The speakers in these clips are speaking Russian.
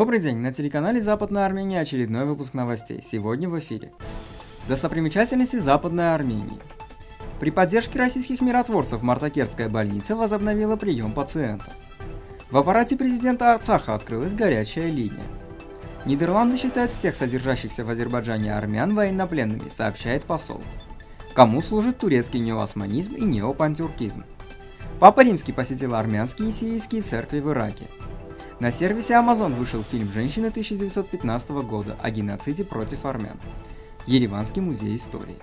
Добрый день, на телеканале Западная Армения очередной выпуск новостей, сегодня в эфире. Достопримечательности Западной Армении. При поддержке российских миротворцев Мартакерская больница возобновила прием пациентов. В аппарате президента Арцаха открылась горячая линия. Нидерланды считают всех содержащихся в Азербайджане армян военнопленными, сообщает посол. Кому служит турецкий неоосманизм и неопантюркизм? Папа Римский посетил армянские и сирийские церкви в Ираке – на сервисе Amazon вышел фильм «Женщины» 1915 года о геноциде против армян. Ереванский музей истории.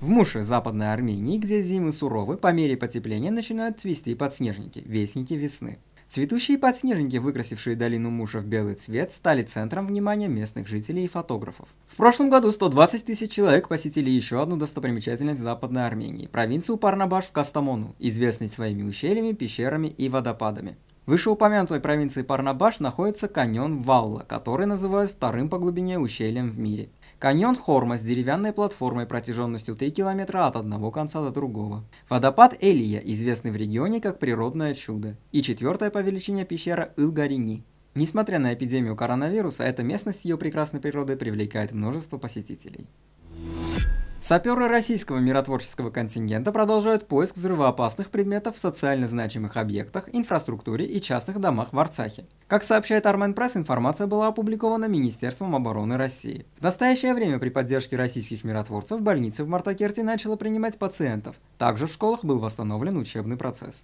В Муше, Западной Армении, где зимы суровы, по мере потепления начинают цвести подснежники, вестники весны. Цветущие подснежники, выкрасившие долину Муша в белый цвет, стали центром внимания местных жителей и фотографов. В прошлом году 120 тысяч человек посетили еще одну достопримечательность Западной Армении – провинцию Парнабаш в Кастамону, известной своими ущельями, пещерами и водопадами вышеупомянутой провинции Парнабаш находится каньон Валла, который называют вторым по глубине ущельем в мире. Каньон Хорма с деревянной платформой протяженностью 3 километра от одного конца до другого. Водопад Элия, известный в регионе как природное чудо. И четвертая по величине пещера Илгарини. Несмотря на эпидемию коронавируса, эта местность с ее прекрасной природой привлекает множество посетителей. Саперы российского миротворческого контингента продолжают поиск взрывоопасных предметов в социально значимых объектах, инфраструктуре и частных домах в Арцахе. Как сообщает Армен Пресс, информация была опубликована Министерством обороны России. В настоящее время при поддержке российских миротворцев больница в Мартакерте начала принимать пациентов. Также в школах был восстановлен учебный процесс.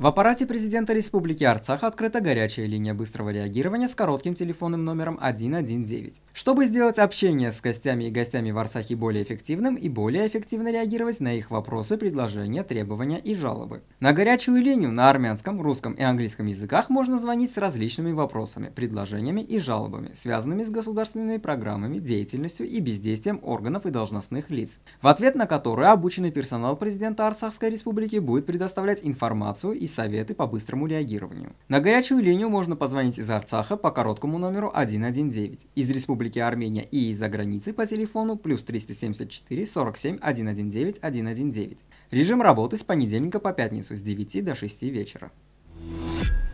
В аппарате президента Республики Арцах открыта горячая линия быстрого реагирования с коротким телефонным номером 119. Чтобы сделать общение с гостями и гостями в Арцахе более эффективным и более эффективно реагировать на их вопросы, предложения, требования и жалобы. На горячую линию на армянском, русском и английском языках можно звонить с различными вопросами, предложениями и жалобами, связанными с государственными программами, деятельностью и бездействием органов и должностных лиц, в ответ на которые обученный персонал президента Арцахской Республики будет предоставлять информацию и советы по быстрому реагированию. На горячую линию можно позвонить из Арцаха по короткому номеру 119, из Республики Армения и из-за границы по телефону плюс 374 47 119 119. Режим работы с понедельника по пятницу с 9 до 6 вечера.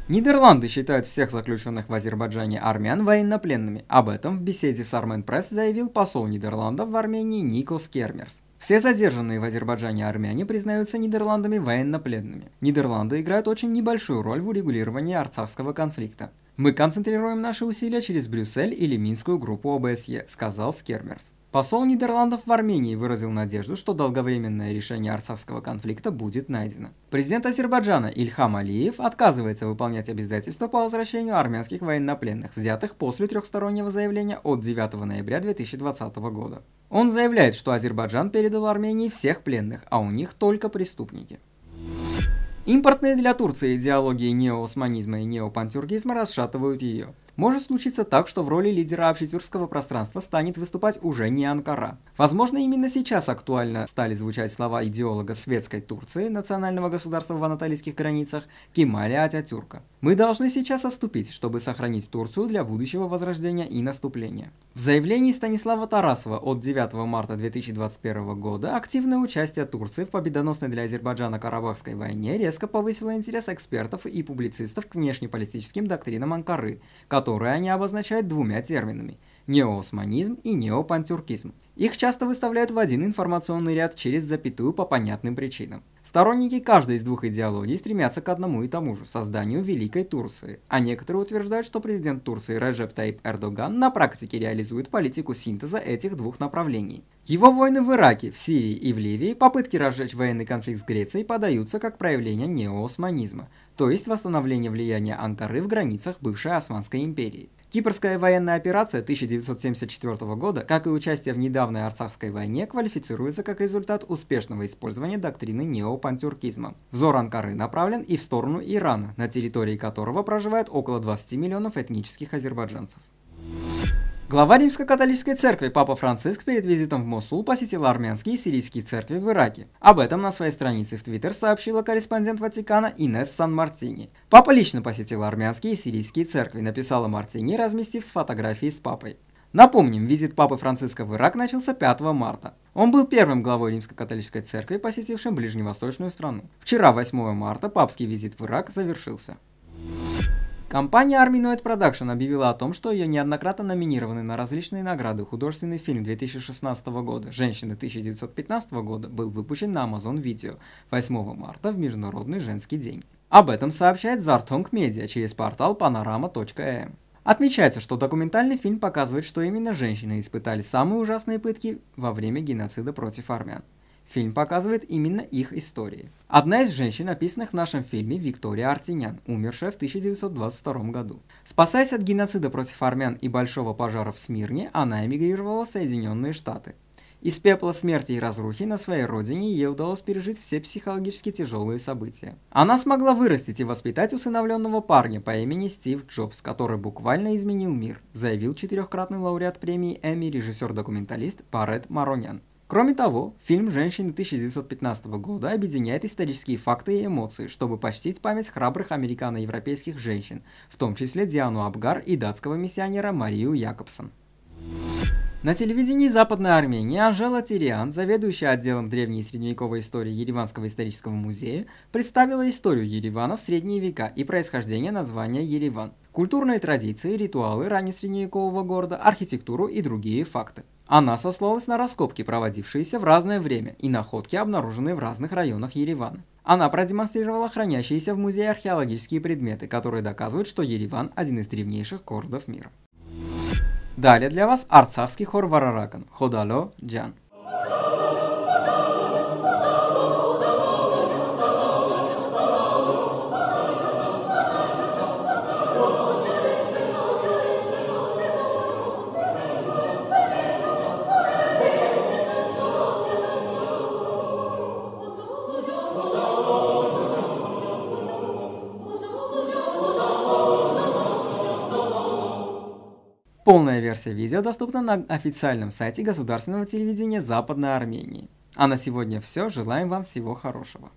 Нидерланды считают всех заключенных в Азербайджане армян военнопленными. Об этом в беседе с Армен Пресс заявил посол Нидерландов в Армении Никос Кермерс. Все задержанные в Азербайджане армяне признаются Нидерландами военнопленными. Нидерланды играют очень небольшую роль в урегулировании Арцахского конфликта. Мы концентрируем наши усилия через Брюссель или Минскую группу ОБСЕ, сказал Скермерс. Посол Нидерландов в Армении выразил надежду, что долговременное решение арцахского конфликта будет найдено. Президент Азербайджана Ильхам Алиев отказывается выполнять обязательства по возвращению армянских военнопленных, взятых после трехстороннего заявления от 9 ноября 2020 года. Он заявляет, что Азербайджан передал Армении всех пленных, а у них только преступники. Импортные для Турции идеологии неоосманизма и неопантюркизма расшатывают ее. Может случиться так, что в роли лидера общетюркского пространства станет выступать уже не Анкара. Возможно, именно сейчас актуально стали звучать слова идеолога светской Турции, национального государства в анатолийских границах, Кемаля Ататюрка: «Мы должны сейчас отступить, чтобы сохранить Турцию для будущего возрождения и наступления». В заявлении Станислава Тарасова от 9 марта 2021 года активное участие Турции в победоносной для Азербайджана Карабахской войне резко повысило интерес экспертов и публицистов к внешнеполитическим доктринам Анкары, которые которые они обозначают двумя терминами – неоосманизм и неопантюркизм. Их часто выставляют в один информационный ряд через запятую по понятным причинам. Сторонники каждой из двух идеологий стремятся к одному и тому же – созданию Великой Турции, а некоторые утверждают, что президент Турции Реджеп Тайп Эрдоган на практике реализует политику синтеза этих двух направлений. Его войны в Ираке, в Сирии и в Ливии, попытки разжечь военный конфликт с Грецией подаются как проявление неоосманизма, то есть восстановление влияния Анкары в границах бывшей Османской империи. Кипрская военная операция 1974 года, как и участие в недавней Арцахской войне, квалифицируется как результат успешного использования доктрины неопозиции пантюркизма. Взор Анкары направлен и в сторону Ирана, на территории которого проживает около 20 миллионов этнических азербайджанцев. Глава Римско-католической церкви Папа Франциск перед визитом в Мосул посетил армянские и сирийские церкви в Ираке. Об этом на своей странице в Твиттер сообщила корреспондент Ватикана Инес Сан-Мартини. Папа лично посетил армянские и сирийские церкви, написала Мартини, разместив с фотографией с папой. Напомним, визит Папы Франциска в Ирак начался 5 марта. Он был первым главой Римско-католической церкви, посетившим ближневосточную страну. Вчера, 8 марта, папский визит в Ирак завершился. Компания Arminoid Production объявила о том, что ее неоднократно номинированный на различные награды художественный фильм 2016 года «Женщины 1915 года» был выпущен на Amazon Video 8 марта в Международный женский день. Об этом сообщает Zartong Media через портал panorama.m. Отмечается, что документальный фильм показывает, что именно женщины испытали самые ужасные пытки во время геноцида против армян. Фильм показывает именно их истории. Одна из женщин, описанных в нашем фильме, Виктория Артинян, умершая в 1922 году. Спасаясь от геноцида против армян и большого пожара в Смирне, она эмигрировала в Соединенные Штаты. Из пепла смерти и разрухи на своей родине ей удалось пережить все психологически тяжелые события. Она смогла вырастить и воспитать усыновленного парня по имени Стив Джобс, который буквально изменил мир, заявил четырехкратный лауреат премии Эмми режиссер-документалист Парет Маронян. Кроме того, фильм «Женщины» 1915 года объединяет исторические факты и эмоции, чтобы почтить память храбрых американо-европейских женщин, в том числе Диану Абгар и датского миссионера Марию Якобсон. На телевидении Западной Армении Анжела Тириан, заведующая отделом древней и средневековой истории Ереванского исторического музея, представила историю Еревана в средние века и происхождение названия Ереван, культурные традиции, ритуалы раннесредневекового города, архитектуру и другие факты. Она сослалась на раскопки, проводившиеся в разное время, и находки, обнаруженные в разных районах Еревана. Она продемонстрировала хранящиеся в музее археологические предметы, которые доказывают, что Ереван – один из древнейших городов мира. Далее для вас арцахский хор Вараракан. Ходало Джан. Полная версия видео доступна на официальном сайте государственного телевидения Западной Армении. А на сегодня все. Желаем вам всего хорошего.